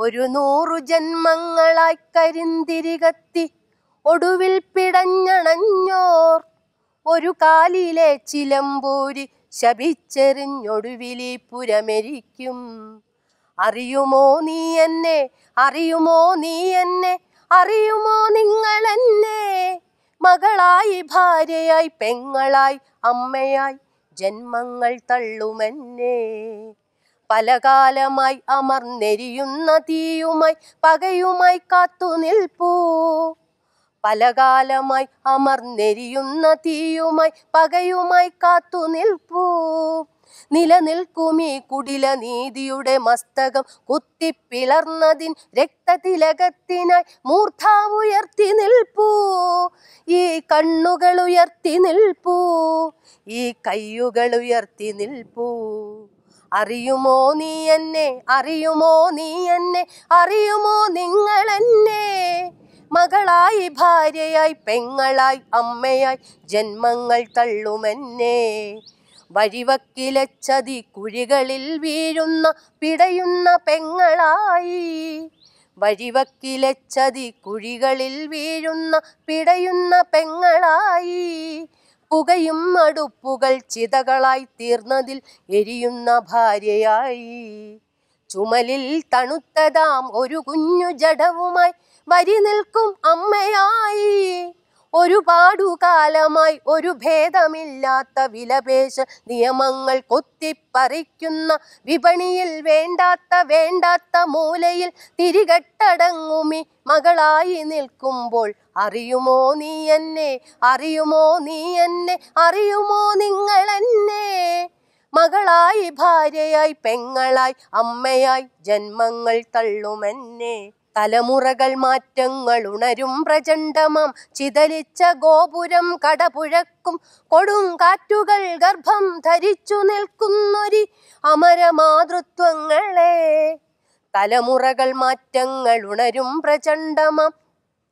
ഒരു നൂറു ജന്മങ്ങളായി കരിന്തിരികത്തി ഒടുവിൽ പിടഞ്ഞണഞ്ഞോർ ഒരു കാലിലെ ചിലമ്പൂരി ശപിച്ചെറിഞ്ഞൊടുവിലി പുരമരിക്കും അറിയുമോ നീ എന്നെ അറിയുമോ നീ എന്നെ അറിയുമോ നിങ്ങൾ എന്നെ മകളായി ഭാര്യയായി പെങ്ങളായി അമ്മയായി ജന്മങ്ങൾ തള്ളുമെന്നേ പലകാലമായി അമർന്നെരിയുന്ന തീയുമായി പകയുമായി കാത്തു നിൽപ്പൂ പലകാലമായി അമർന്നെരിയുന്ന തീയുമായി പകയുമായി കാത്തു നിൽപ്പൂ നിലനിൽക്കുമീ കുടില നീതിയുടെ മസ്തകം കുത്തിപ്പിളർന്നതിൻ രക്തതിലകത്തിനായി മൂർധാവുയർത്തി നിൽപ്പൂ ഈ കണ്ണുകൾ ഉയർത്തി നിൽപ്പൂ ഈ കയ്യുകൾ ഉയർത്തി നിൽപ്പൂ അറിയുമോ നീ എന്നെ അറിയുമോ നീ എന്നെ അറിയുമോ നിങ്ങൾ എന്നെ മകളായി ഭാര്യയായി പെങ്ങളായി അമ്മയായി ജന്മങ്ങൾ തള്ളുമെന്നെ വഴിവക്കിലെ ചതി കുഴികളിൽ വീഴുന്ന പിടയുന്ന പെങ്ങളായി വഴിവക്കിലെ ചതി കുഴികളിൽ വീഴുന്ന പിടയുന്ന പെങ്ങളായി പുകയും അടുപ്പുകൾ ചിതകളായി തീർന്നതിൽ എരിയുന്ന ഭാര്യയായി ചുമലിൽ തണുത്തതാം ഒരു കുഞ്ഞു ജഡവുമായി വരി നിൽക്കും അമ്മയായി ഒരുപാടു കാലമായി ഒരു ഭേദമില്ലാത്ത വിലപേശ നിയമങ്ങൾ കൊത്തിപ്പറിക്കുന്ന വിപണിയിൽ വേണ്ടാത്ത വേണ്ടാത്ത മൂലയിൽ തിരികെട്ടടങ്ങുമി മകളായി നിൽക്കുമ്പോൾ അറിയുമോ നീ എന്നെ അറിയുമോ നീ എന്നെ അറിയുമോ നിങ്ങൾ എന്നെ മകളായി ഭാര്യയായി പെങ്ങളായി അമ്മയായി ജന്മങ്ങൾ തള്ളുമെന്നെ തലമുറകൾ മാറ്റങ്ങൾ ഉണരും പ്രചണ്ഡമാം ചിതലിച്ച ഗോപുരം കടപുഴക്കും കൊടും കാറ്റുകൾ ഗർഭം ധരിച്ചു നിൽക്കുന്നൊരി അമരമാതൃത്വങ്ങളെ തലമുറകൾ മാറ്റങ്ങൾ ഉണരും പ്രചണ്ഡമാം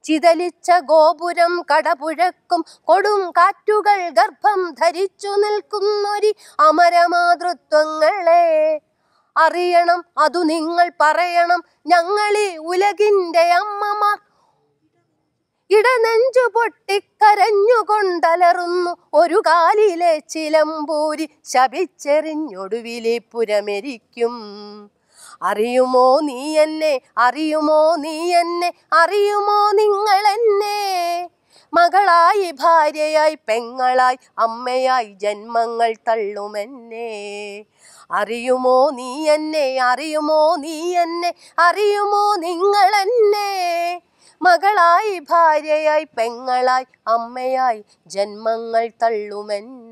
ചിതലിച്ച ഗോപുരം കടപുഴക്കും കൊടും കാറ്റുകൾ ഗർഭം ധരിച്ചു നിൽക്കുന്നൊരി അമരമാതൃത്വങ്ങളെ അറിയണം അതു നിങ്ങൾ പറയണം ഞങ്ങളെ ഉലകിൻ്റെ അമ്മമാർ ഇടനെഞ്ചു പൊട്ടിക്കരഞ്ഞുകൊണ്ടലറുന്നു ഒരു കാലിലെ ചിലമ്പൂരി പുരമരിക്കും അറിയുമോ നീ എന്നെ അറിയുമോ നീ എന്നെ അറിയുമോ നിങ്ങൾ എന്നെ മകളായി ഭാര്യയായി പെങ്ങളായി അമ്മയായി ജന്മങ്ങൾ തള്ളുമെന്നെ അറിയുമോ നീ എന്നെ അറിയുമോ നീ എന്നെ അറിയുമോ നിങ്ങൾ എന്നെ മകളായി ഭാര്യയായി പെങ്ങളായി അമ്മയായി ജന്മങ്ങൾ തള്ളുമെന്നെ